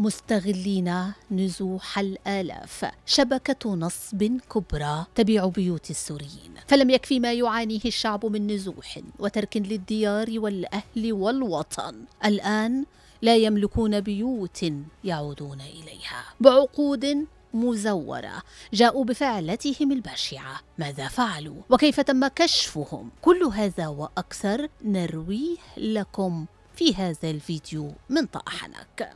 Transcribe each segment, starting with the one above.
مستغلين نزوح الآلاف شبكة نصب كبرى تبيع بيوت السوريين فلم يكفي ما يعانيه الشعب من نزوح وترك للديار والأهل والوطن الآن لا يملكون بيوت يعودون إليها بعقود مزورة جاءوا بفعلتهم البشعة ماذا فعلوا وكيف تم كشفهم كل هذا وأكثر نرويه لكم في هذا الفيديو من طأحنك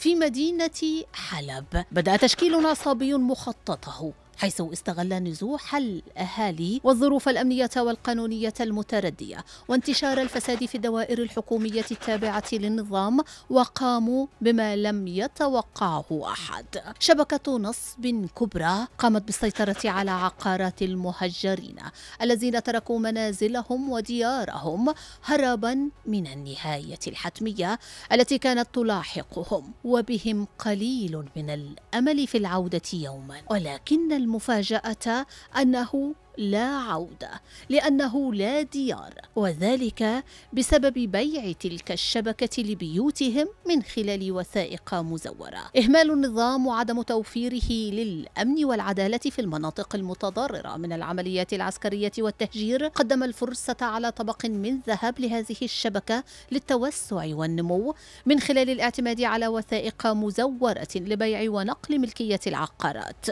في مدينة حلب بدأ تشكيلنا صبي مخططه حيث استغل نزوح الأهالي والظروف الأمنية والقانونية المتردية وانتشار الفساد في الدوائر الحكومية التابعة للنظام وقاموا بما لم يتوقعه أحد شبكة نصب كبرى قامت بالسيطرة على عقارات المهجرين الذين تركوا منازلهم وديارهم هربا من النهاية الحتمية التي كانت تلاحقهم وبهم قليل من الأمل في العودة يوما ولكن المفاجأة أنه لا عودة لأنه لا ديار وذلك بسبب بيع تلك الشبكة لبيوتهم من خلال وثائق مزورة إهمال النظام وعدم توفيره للأمن والعدالة في المناطق المتضررة من العمليات العسكرية والتهجير قدم الفرصة على طبق من ذهب لهذه الشبكة للتوسع والنمو من خلال الاعتماد على وثائق مزورة لبيع ونقل ملكية العقارات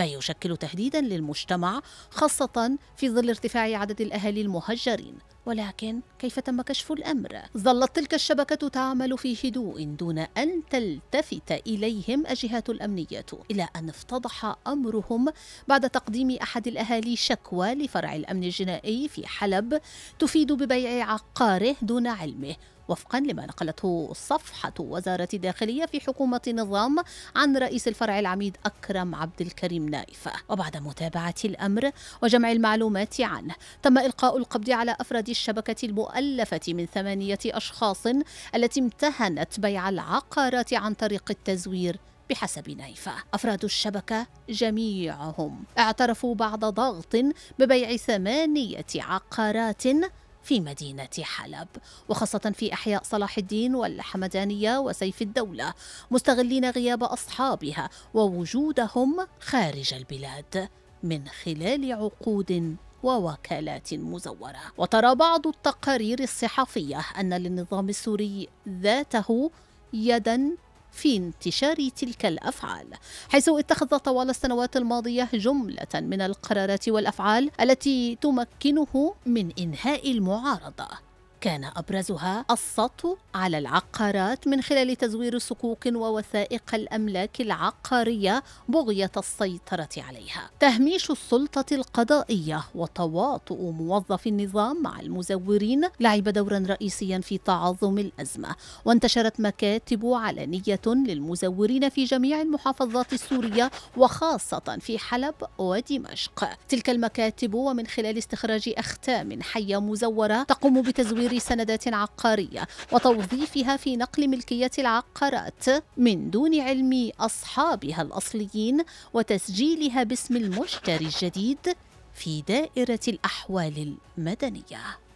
ما يشكل تهديدا للمجتمع خاصة في ظل ارتفاع عدد الأهالي المهجرين ولكن كيف تم كشف الأمر؟ ظلت تلك الشبكة تعمل في هدوء دون أن تلتفت إليهم الجهات الأمنية إلى أن افتضح أمرهم بعد تقديم أحد الأهالي شكوى لفرع الأمن الجنائي في حلب تفيد ببيع عقاره دون علمه وفقا لما نقلته صفحة وزارة الداخلية في حكومة نظام عن رئيس الفرع العميد أكرم عبد الكريم نايف وبعد متابعة الأمر وجمع المعلومات عنه تم إلقاء القبض على أفراد الشبكة المؤلفة من ثمانية أشخاص التي امتهنت بيع العقارات عن طريق التزوير بحسب نايفة أفراد الشبكة جميعهم اعترفوا بعد ضغط ببيع ثمانية عقارات في مدينة حلب وخاصة في أحياء صلاح الدين والحمدانية وسيف الدولة مستغلين غياب أصحابها ووجودهم خارج البلاد من خلال عقود ووكالات مزورة وترى بعض التقارير الصحفية أن للنظام السوري ذاته يدا في انتشار تلك الافعال، حيث اتخذ طوال السنوات الماضيه جمله من القرارات والافعال التي تمكنه من انهاء المعارضه. كان أبرزها السطو على العقارات من خلال تزوير صكوك ووثائق الأملاك العقارية بغية السيطرة عليها تهميش السلطة القضائية وتواطؤ موظف النظام مع المزورين لعب دورا رئيسيا في تعظم الأزمة وانتشرت مكاتب علنية للمزورين في جميع المحافظات السورية وخاصة في حلب ودمشق تلك المكاتب ومن خلال استخراج أختام حية مزورة تقوم بتزوير تصدير سندات عقارية وتوظيفها في نقل ملكية العقارات من دون علم أصحابها الأصليين وتسجيلها باسم المشتري الجديد في دائرة الأحوال المدنية